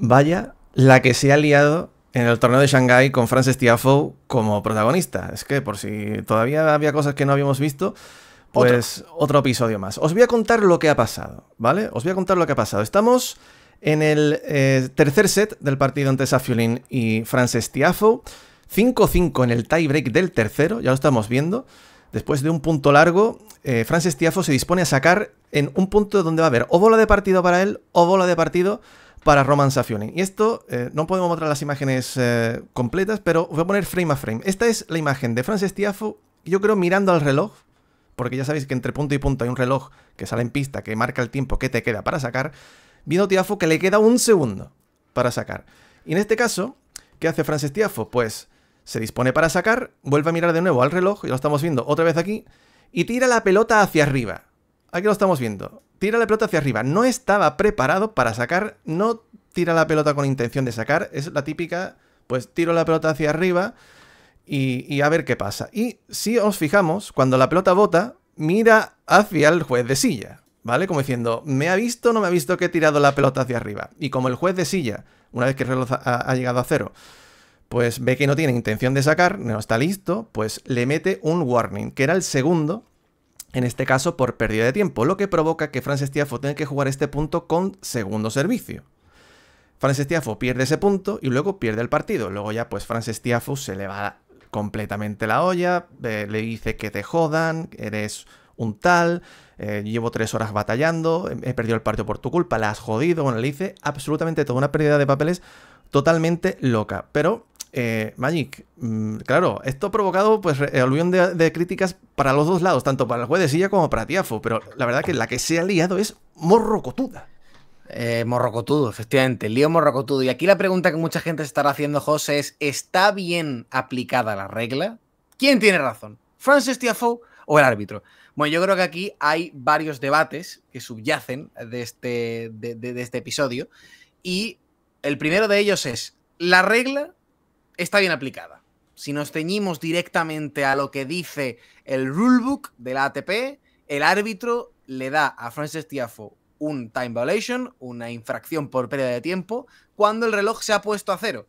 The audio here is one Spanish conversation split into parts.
Vaya la que se ha liado en el torneo de Shanghai con Frances Tiafoe como protagonista. Es que por si todavía había cosas que no habíamos visto, pues otro. episodio más. Os voy a contar lo que ha pasado, ¿vale? Os voy a contar lo que ha pasado. Estamos en el eh, tercer set del partido entre Safiolin y Frances Tiafoe. 5-5 en el tiebreak del tercero, ya lo estamos viendo. Después de un punto largo, eh, Frances Tiafoe se dispone a sacar en un punto donde va a haber o bola de partido para él o bola de partido para Roman Safioni. Y esto, eh, no podemos mostrar las imágenes eh, completas, pero voy a poner frame a frame. Esta es la imagen de Frances Tiafo, yo creo mirando al reloj, porque ya sabéis que entre punto y punto hay un reloj que sale en pista, que marca el tiempo que te queda para sacar, viendo Tiafo que le queda un segundo para sacar. Y en este caso, ¿qué hace Frances Tiafo? Pues se dispone para sacar, vuelve a mirar de nuevo al reloj, ya lo estamos viendo otra vez aquí, y tira la pelota hacia arriba. Aquí lo estamos viendo. Tira la pelota hacia arriba. No estaba preparado para sacar. No tira la pelota con intención de sacar. Es la típica. Pues tiro la pelota hacia arriba y, a ver qué pasa. Y si os fijamos, cuando la pelota bota, mira hacia el juez de silla. ¿Vale? Como diciendo, ¿me ha visto o no me ha visto que he tirado la pelota hacia arriba? Y como el juez de silla, una vez que el reloj ha, ha llegado a cero, pues ve que no tiene intención de sacar, no está listo, pues le mete un warning, que era el segundo en este caso por pérdida de tiempo, lo que provoca que Frances Tiafo tenga que jugar este punto con segundo servicio. Frances Tiafo pierde ese punto y luego pierde el partido. Luego ya pues Frances Tiafo se le va completamente la olla, eh, le dice que te jodan, eres un tal, eh, llevo tres horas batallando, he perdido el partido por tu culpa, la has jodido, bueno, le dice absolutamente toda una pérdida de papeles totalmente loca. Pero eh, Magic, mm, claro, esto ha provocado pues eh, aluvión de, críticas para los dos lados, tanto para el juez de silla como para Tiafo, pero la verdad que la que se ha liado es morrocotuda. Eh, morrocotudo, efectivamente, lío morrocotudo. Y aquí la pregunta que mucha gente se estará haciendo, José, es: ¿está bien aplicada la regla? ¿Quién tiene razón? ¿Francis Tiafo o el árbitro? Bueno, yo creo que aquí hay varios debates que subyacen de este, de este episodio. Y el primero de ellos es, la regla está bien aplicada. Si nos ceñimos directamente a lo que dice el rulebook de la ATP, el árbitro le da a Frances Tiafo un time violation, una infracción por pérdida de tiempo, cuando el reloj se ha puesto a cero.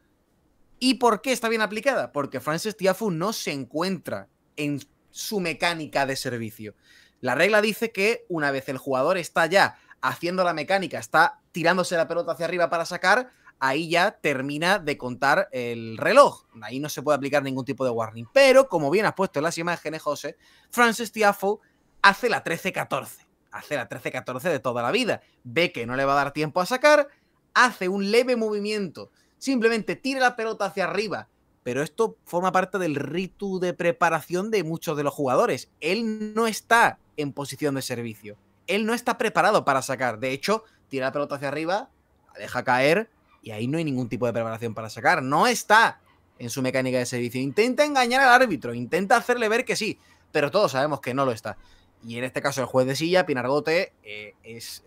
¿Y por qué está bien aplicada? Porque Frances Tiafo no se encuentra en su mecánica de servicio. La regla dice que una vez el jugador está ya haciendo la mecánica, está tirándose la pelota hacia arriba para sacar, ahí ya termina de contar el reloj. Ahí no se puede aplicar ningún tipo de warning. Pero, como bien has puesto en las imágenes, José, Francis Tiafo hace la 13-14. Hace la 13-14 de toda la vida. Ve que no le va a dar tiempo a sacar, hace un leve movimiento. Simplemente tira la pelota hacia arriba. Pero esto forma parte del ritu de preparación de muchos de los jugadores. Él no está en posición de servicio. Él no está preparado para sacar. De hecho, tira la pelota hacia arriba, la deja caer, y ahí no hay ningún tipo de preparación para sacar. No está en su mecánica de servicio. Intenta engañar al árbitro, intenta hacerle ver que sí, pero todos sabemos que no lo está. Y en este caso el juez de silla, Pinargote, eh, es,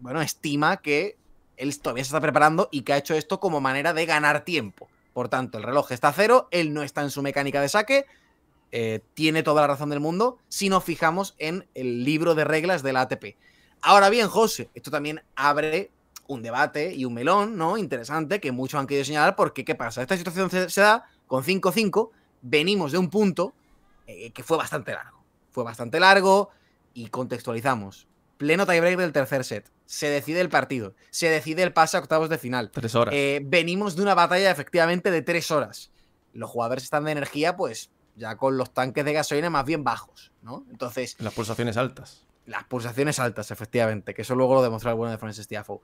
bueno, estima que él todavía se está preparando y que ha hecho esto como manera de ganar tiempo. Por tanto, el reloj está a cero, él no está en su mecánica de saque, eh, tiene toda la razón del mundo si nos fijamos en el libro de reglas de la ATP. Ahora bien, José, esto también abre un debate y un melón, ¿no? Interesante, que muchos han querido señalar, porque ¿qué pasa? Esta situación se, da con 5-5, venimos de un punto eh, que fue bastante largo. Fue bastante largo y contextualizamos. Pleno tiebreak del tercer set. Se decide el partido. Se decide el pase a octavos de final. Tres horas. Eh, venimos de una batalla efectivamente de tres horas. Los jugadores están de energía, pues ya con los tanques de gasolina más bien bajos, ¿no? Entonces. Las pulsaciones altas. Las pulsaciones altas, efectivamente, que eso luego lo demostró el bueno de Francis Tiafoe.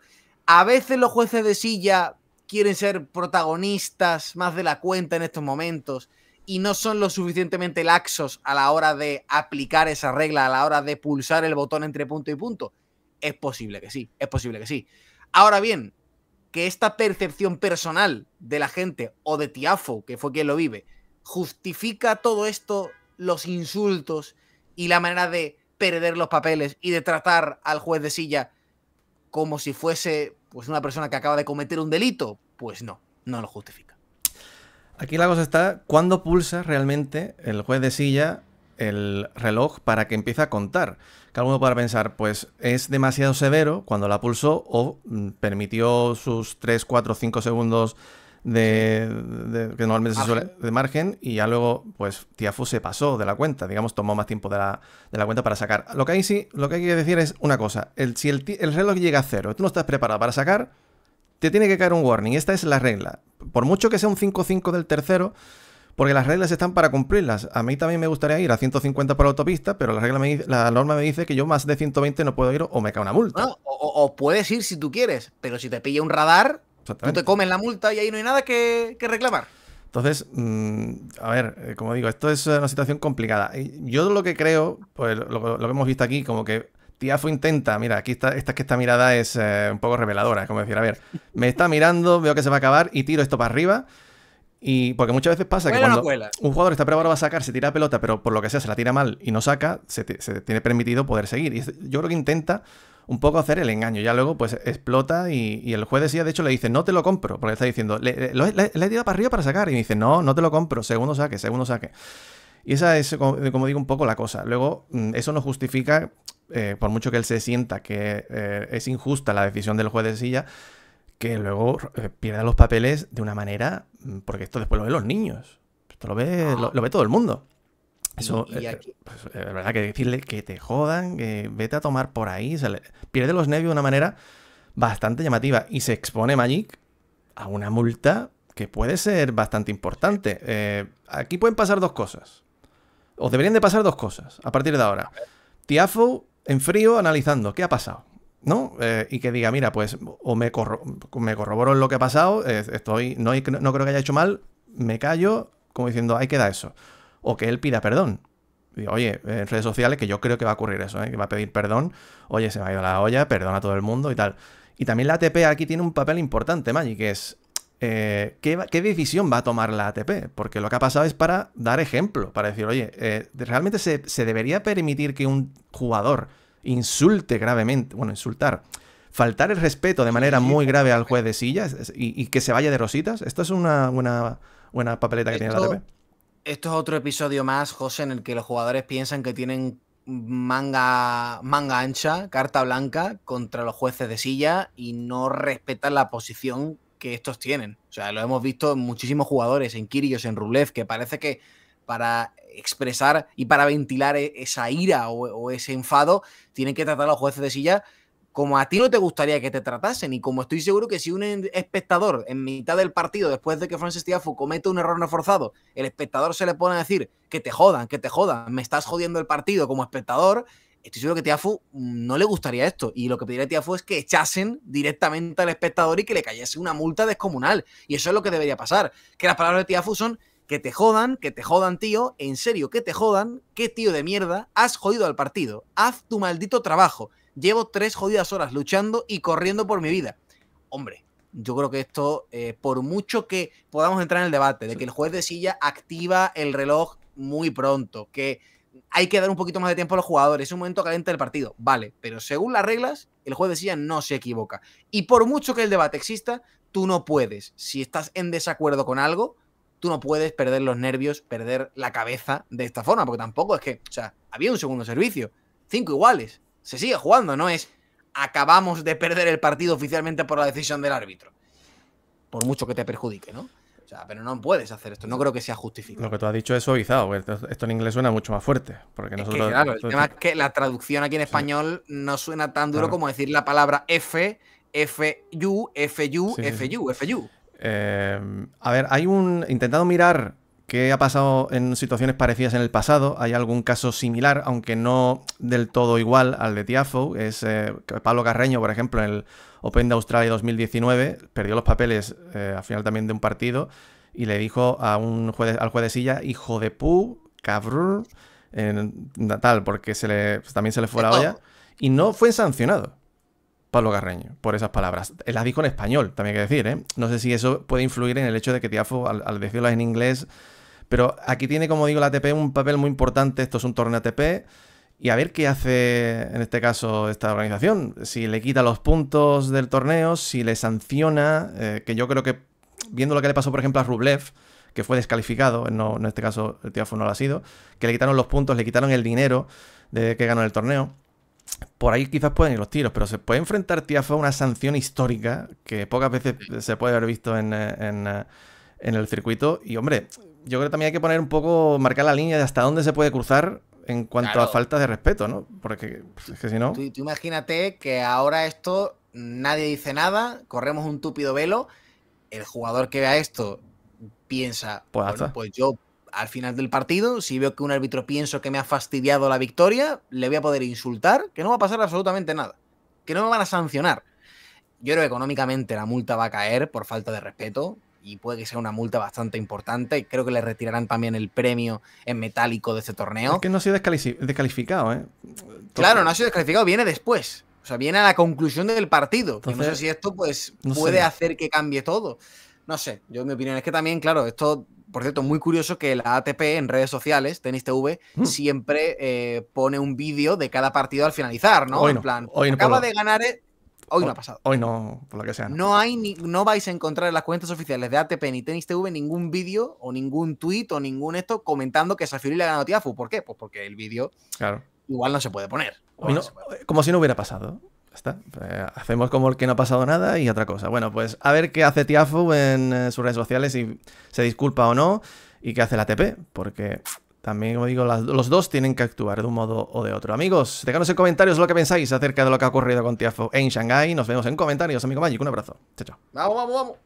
A veces los jueces de silla quieren ser protagonistas más de la cuenta en estos momentos y no son lo suficientemente laxos a la hora de aplicar esa regla, a la hora de pulsar el botón entre punto y punto. Es posible que sí, es posible que sí. Ahora bien, que esta percepción personal de la gente o de Tiafo, que fue quien lo vive, justifica todo esto, los insultos y la manera de perder los papeles y de tratar al juez de silla como si fuese pues, una persona que acaba de cometer un delito, pues no, no lo justifica. Aquí la cosa está, ¿cuándo pulsa realmente el juez de silla el reloj para que empiece a contar? Que alguno pueda pensar, pues es demasiado severo cuando la pulsó o mm, permitió sus 3, 4, 5 segundos de, que normalmente se suele de margen y ya luego pues Tiafu se pasó de la cuenta, digamos, tomó más tiempo de la, cuenta para sacar. Lo que hay sí, lo que hay que decir es una cosa, el, si el, reloj llega a cero, tú no estás preparado para sacar, te tiene que caer un warning, esta es la regla. Por mucho que sea un 5-5 del tercero, porque las reglas están para cumplirlas. A mí también me gustaría ir a 150 por autopista, pero la, regla me la norma me dice que yo más de 120 no puedo ir o me cae una multa. o, o, puedes ir si tú quieres, pero si te pilla un radar, Tú te comes la multa y ahí no hay nada que, reclamar. Entonces, mm, a ver, eh, como digo, esto es una situación complicada. Yo lo que creo, pues lo, que hemos visto aquí, como que Tiafo intenta, mira, aquí está, esta, esta mirada es eh, un poco reveladora, como decir, a ver, me está mirando, veo que se va a acabar y tiro esto para arriba. Y porque muchas veces pasa que cuando un jugador está preparado a sacar, se tira la pelota, pero por lo que sea se la tira mal y no saca, se, se tiene permitido poder seguir. Y yo creo que intenta un poco hacer el engaño. Ya luego, pues explota y, el juez silla de hecho, le dice, no te lo compro, porque está diciendo, le, le, he tirado para arriba para sacar. Y dice, no, no te lo compro, segundo saque, segundo saque. Y esa es, como digo, un poco la cosa. Luego, mm, eso no justifica, eh, por mucho que él se sienta que eh, es injusta la decisión del juez de silla, que luego eh, pierda los papeles de una manera, mm, porque esto después lo ven los niños. Esto lo ve, lo ve todo el mundo. Eso, la eh, pues, eh, verdad que decirle que te jodan, que vete a tomar por ahí, pierde los nervios de una manera bastante llamativa y se expone Magic a una multa que puede ser bastante importante. Eh, aquí pueden pasar dos cosas, o deberían de pasar dos cosas a partir de ahora. Tiafo en frío analizando qué ha pasado, ¿no? y que diga, mira, pues o me, corro me corroboro en lo que ha pasado, estoy, no creo que haya hecho mal, me callo, como diciendo, ahí queda eso o que él pida perdón. oye, eh, en redes sociales, que yo creo que va a ocurrir eso, ¿eh? que va a pedir perdón, oye, se me ha ido la olla, perdón a todo el mundo y tal. Y también la ATP aquí tiene un papel importante, Magic, que es eh, ¿qué, decisión va a tomar la ATP? Porque lo que ha pasado es para dar ejemplo, para decir, oye, realmente se, debería permitir que un jugador insulte gravemente, bueno, insultar, faltar el respeto de manera muy grave al juez de sillas y, que se vaya de rositas. Esto es una buena, buena papeleta que tiene la ATP esto es otro episodio más, José, en el que los jugadores piensan que tienen manga, manga ancha, carta blanca contra los jueces de silla y no respetan la posición que estos tienen. O sea, lo hemos visto en muchísimos jugadores, en Kirillos, en Rulev, que parece que para expresar y para ventilar e-, esa ira o ese enfado tienen que tratar a los jueces de silla como a ti no te gustaría que te tratasen y como estoy seguro que si un espectador en mitad del partido, después de que Francis Tiafu comete un error no forzado, el espectador se le pone a decir que te jodan, que te jodan, me estás jodiendo el partido como espectador, estoy seguro que Tiafu no le gustaría esto y lo que pediría Tiafu es que echasen directamente al espectador y que le cayese una multa descomunal y eso es lo que debería pasar, que las palabras de Tiafu son que te jodan, que te jodan, tío. En serio, que te jodan. Qué tío de mierda. Has jodido al partido. Haz tu maldito trabajo. Llevo tres jodidas horas luchando y corriendo por mi vida. Hombre, yo creo que esto, eh, por mucho que podamos entrar en el debate de que el juez de silla activa el reloj muy pronto, que hay que dar un poquito más de tiempo a los jugadores, es un momento caliente del partido, vale, pero según las reglas, el juez de silla no se equivoca. Y por mucho que el debate exista, tú no puedes, si estás en desacuerdo con algo, tú no puedes perder los nervios, perder la cabeza de esta forma, porque tampoco es que, o sea, había un segundo servicio, cinco iguales, se sigue jugando, no es acabamos de perder el partido oficialmente por la decisión del árbitro. Por mucho que te perjudique, ¿no? O sea, pero no puedes hacer esto, no creo que sea justificado. Lo que tú has dicho es suavizado, esto en inglés suena mucho más fuerte. Porque nosotros, que, claro, el tema es que la traducción aquí en español no suena tan duro como decir la palabra F, F U, F U, F U F U. Eh, a ver, hay un. Intentado mirar ¿Qué ha pasado en situaciones parecidas en el pasado? Hay algún caso similar, aunque no del todo igual al de Tiafo. Es eh, Pablo Carreño, por ejemplo, en el Open de Australia 2019, perdió los papeles eh, al final también de un partido y le dijo a un juez, al juez de silla, hijo de pu, cabrón, natal tal, porque se le, pues, también se le fue la olla y no fue sancionado. Pablo Garreño, por esas palabras. Las dijo en español, también hay que decir, ¿eh? No sé si eso puede influir en el hecho de que Tiafo, al, al decirlas en inglés. Pero aquí tiene, como digo, la ATP un papel muy importante. Esto es un torneo ATP. Y a ver qué hace en este caso esta organización. Si le quita los puntos del torneo, si le sanciona, eh, que yo creo que, viendo lo que le pasó, por ejemplo, a Rublev, que fue descalificado, no, en este caso el Tiafo no lo ha sido, que le quitaron los puntos, le quitaron el dinero de que ganó el torneo por ahí quizás pueden ir los tiros, pero se puede enfrentar tía a una sanción histórica que pocas veces se puede haber visto eh, eh, en, el circuito. Y hombre, yo creo que también hay que poner un poco, marcar la línea de hasta dónde se puede cruzar en cuanto a falta de respeto, ¿no? Porque pues, es que si no. Tú, imagínate que ahora esto nadie dice nada, corremos un túpido velo, el jugador que vea esto piensa, pues, pues yo al final del partido, si veo que un árbitro pienso que me ha fastidiado la victoria, le voy a poder insultar, que no va a pasar absolutamente nada, que no me van a sancionar. Yo creo que económicamente la multa va a caer por falta de respeto y puede que sea una multa bastante importante y creo que le retirarán también el premio en metálico de este torneo. Es que no ha sido descalificado, ¿eh? Claro, no ha sido descalificado, viene después. O sea, viene a la conclusión del partido. no sé si esto pues, puede hacer que cambie todo. No sé, yo mi opinión es que también, claro, esto por cierto, muy curioso que la ATP en redes sociales, Tennis TV, mm. siempre eh, pone un vídeo de cada partido al finalizar, ¿no? en plan, acaba de ganar. E-". Hoy no ha pasado. Hoy no, por lo que sea. No, hay no vais a encontrar en las cuentas oficiales de ATP ni Tennis TV ningún vídeo o ningún tweet o ningún esto comentando que Safioli le ha ganado Tiafu. ¿Por qué? Pues porque el vídeo igual no se puede poner. Como si no hubiera pasado. Eh, hacemos como el que no ha pasado nada y otra cosa. Bueno, pues a ver qué hace Tiafu en eh, sus redes sociales, y se disculpa o no, y qué hace la TP porque también, como digo, los dos tienen que actuar de un modo o de otro. Amigos, déjanos en comentarios lo que pensáis acerca de lo que ha ocurrido con Tiafu en Shanghai, Nos vemos en comentarios, amigo Magic. Un abrazo. Chao, chao. Vamos, vamos, vamos.